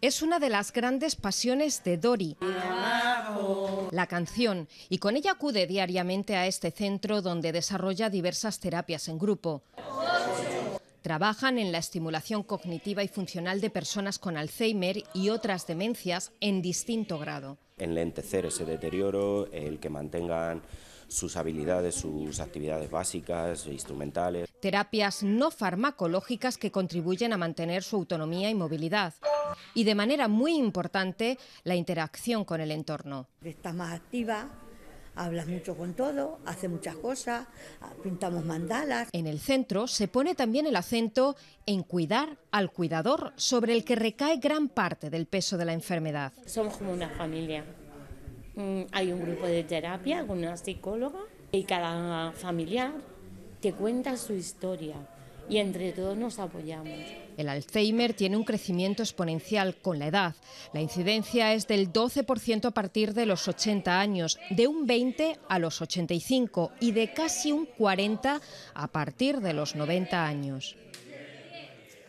Es una de las grandes pasiones de Dori, la canción, y con ella acude diariamente a este centro donde desarrolla diversas terapias en grupo. Trabajan en la estimulación cognitiva y funcional de personas con Alzheimer y otras demencias en distinto grado. Enlentecer ese deterioro, el que mantengan sus habilidades, sus actividades básicas, e instrumentales. Terapias no farmacológicas que contribuyen a mantener su autonomía y movilidad y de manera muy importante la interacción con el entorno. Estás más activa, hablas mucho con todo, hace muchas cosas, pintamos mandalas. En el centro se pone también el acento en cuidar al cuidador, sobre el que recae gran parte del peso de la enfermedad. Somos como una familia. Mm, hay un grupo de terapia con una psicóloga y cada familiar te cuenta su historia y entre todos nos apoyamos. El Alzheimer tiene un crecimiento exponencial con la edad. La incidencia es del 12% a partir de los 80 años, de un 20 a los 85 y de casi un 40 a partir de los 90 años.